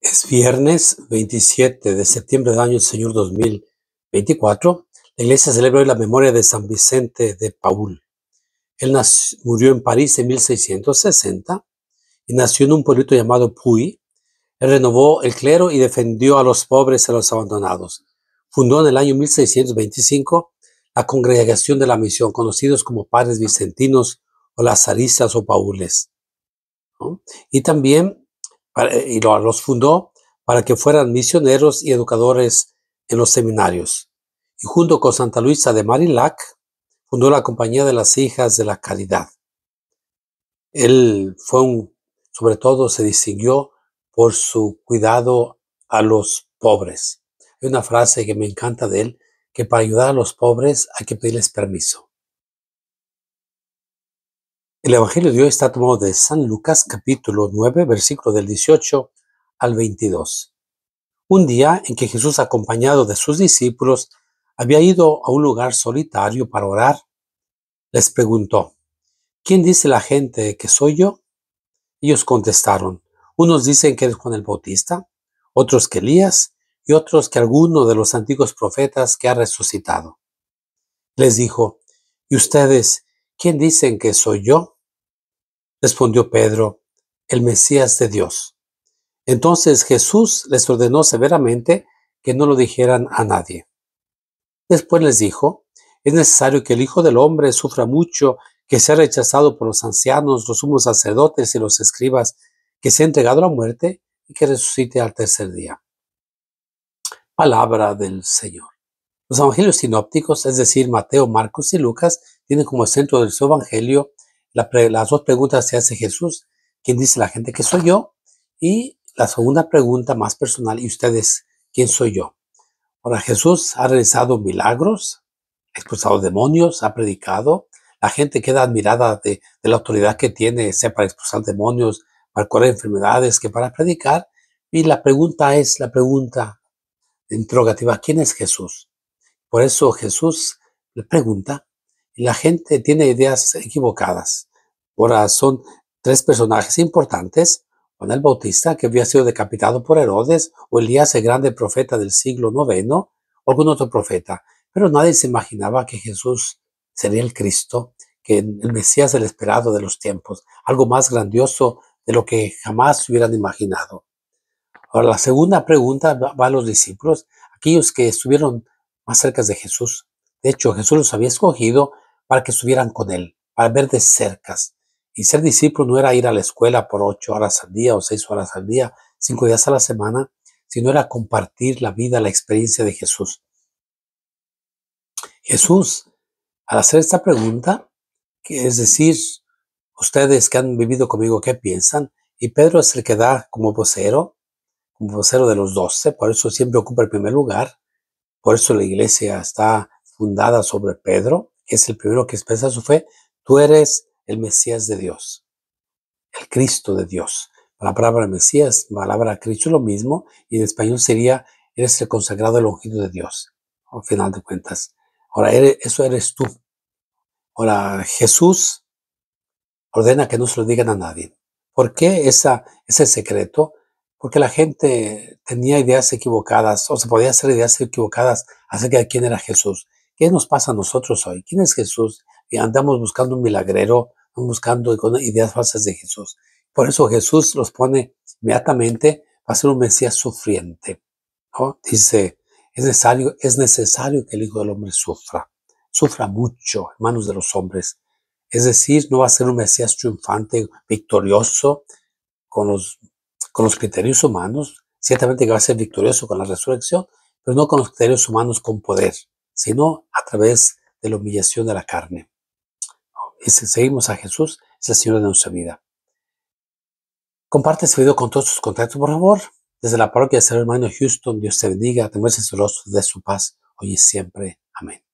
Es viernes 27 de septiembre del año Señor 2024. La iglesia celebra hoy la memoria de San Vicente de Paul. Él murió en París en 1660 y nació en un pueblito llamado Puy. Él renovó el clero y defendió a los pobres y a los abandonados. Fundó en el año 1625 la Congregación de la Misión, conocidos como Padres Vicentinos o Lazaristas o Paules. Y también y los fundó para que fueran misioneros y educadores en los seminarios. Y junto con Santa Luisa de Marilac, fundó la Compañía de las Hijas de la Caridad. Él fue un, sobre todo se distinguió por su cuidado a los pobres. Hay una frase que me encanta de él, que para ayudar a los pobres hay que pedirles permiso. El Evangelio de hoy está tomado de San Lucas capítulo 9, versículo del 18 al 22. Un día en que Jesús, acompañado de sus discípulos, había ido a un lugar solitario para orar, les preguntó, ¿quién dice la gente que soy yo? Ellos contestaron, unos dicen que es Juan el Bautista, otros que Elías y otros que alguno de los antiguos profetas que ha resucitado. Les dijo, ¿y ustedes? ¿Quién dicen que soy yo? respondió Pedro, el Mesías de Dios. Entonces Jesús les ordenó severamente que no lo dijeran a nadie. Después les dijo, es necesario que el Hijo del Hombre sufra mucho, que sea rechazado por los ancianos, los sumos sacerdotes y los escribas, que sea entregado a la muerte y que resucite al tercer día. Palabra del Señor. Los evangelios sinópticos, es decir, Mateo, Marcos y Lucas, tienen como centro de su evangelio las dos preguntas se hace Jesús, ¿quién dice la gente que soy yo? Y la segunda pregunta más personal, ¿y ustedes quién soy yo? Ahora Jesús ha realizado milagros, ha expulsado demonios, ha predicado, la gente queda admirada de, de la autoridad que tiene, sea para expulsar demonios, para curar enfermedades, que para predicar. Y la pregunta es, la pregunta interrogativa, ¿quién es Jesús? Por eso Jesús le pregunta y la gente tiene ideas equivocadas. Ahora son tres personajes importantes, Juan el Bautista, que había sido decapitado por Herodes, o Elías, el grande profeta del siglo IX, o algún otro profeta. Pero nadie se imaginaba que Jesús sería el Cristo, que el Mesías el esperado de los tiempos, algo más grandioso de lo que jamás hubieran imaginado. Ahora, la segunda pregunta va a los discípulos, aquellos que estuvieron más cerca de Jesús. De hecho, Jesús los había escogido para que estuvieran con él, para ver de cerca. Y ser discípulo no era ir a la escuela por ocho horas al día o seis horas al día, cinco días a la semana, sino era compartir la vida, la experiencia de Jesús. Jesús, al hacer esta pregunta, que es decir, ustedes que han vivido conmigo, ¿qué piensan? Y Pedro es el que da como vocero, como vocero de los doce, por eso siempre ocupa el primer lugar, por eso la iglesia está fundada sobre Pedro, que es el primero que expresa su fe, tú eres el Mesías de Dios, el Cristo de Dios. La palabra Mesías, la palabra Cristo es lo mismo, y en español sería, eres el consagrado ungido de Dios, al final de cuentas. Ahora, eso eres tú. Ahora, Jesús ordena que no se lo digan a nadie. ¿Por qué esa, ese secreto? Porque la gente tenía ideas equivocadas, o se podía hacer ideas equivocadas acerca de quién era Jesús. ¿Qué nos pasa a nosotros hoy? ¿Quién es Jesús? Y andamos buscando un milagrero, buscando ideas falsas de Jesús. Por eso Jesús los pone inmediatamente a ser un Mesías sufriente. Dice, es necesario, es necesario que el Hijo del Hombre sufra, sufra mucho en manos de los hombres. Es decir, no va a ser un Mesías triunfante, victorioso con los, con los criterios humanos. Ciertamente que va a ser victorioso con la resurrección, pero no con los criterios humanos con poder, sino a través de la humillación de la carne y si seguimos a Jesús, es el Señor de nuestra vida. Comparte este video con todos tus contactos, por favor. Desde la parroquia de San Hermano Houston, Dios te bendiga, te muestro el rostro de su paz, hoy y siempre. Amén.